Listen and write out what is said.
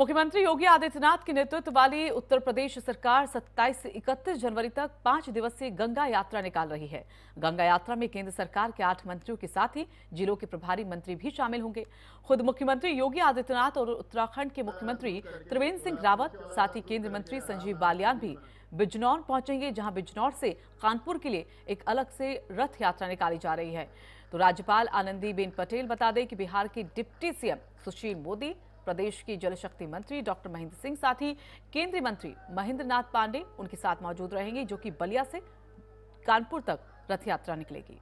मुख्यमंत्री योगी आदित्यनाथ के नेतृत्व वाली उत्तर प्रदेश सरकार 27 से 31 जनवरी तक पांच दिवसीय गंगा यात्रा निकाल रही है गंगा यात्रा में केंद्र सरकार के आठ मंत्रियों के साथ ही जिलों के प्रभारी मंत्री भी शामिल होंगे खुद मुख्यमंत्री योगी आदित्यनाथ और उत्तराखंड के मुख्यमंत्री त्रिवेंद्र सिंह रावत साथ ही केंद्रीय मंत्री संजीव बालियान भी बिजनौर पहुंचेंगे जहां बिजनौर से कानपुर के लिए एक अलग से रथ यात्रा निकाली जा रही है तो राज्यपाल आनंदीबेन पटेल बता दें कि बिहार के डिप्टी सीएम सुशील मोदी प्रदेश की जल शक्ति मंत्री डॉक्टर महेंद्र सिंह साथ ही केंद्रीय मंत्री महेंद्र नाथ पांडे उनके साथ मौजूद रहेंगे जो कि बलिया से कानपुर तक रथ यात्रा निकलेगी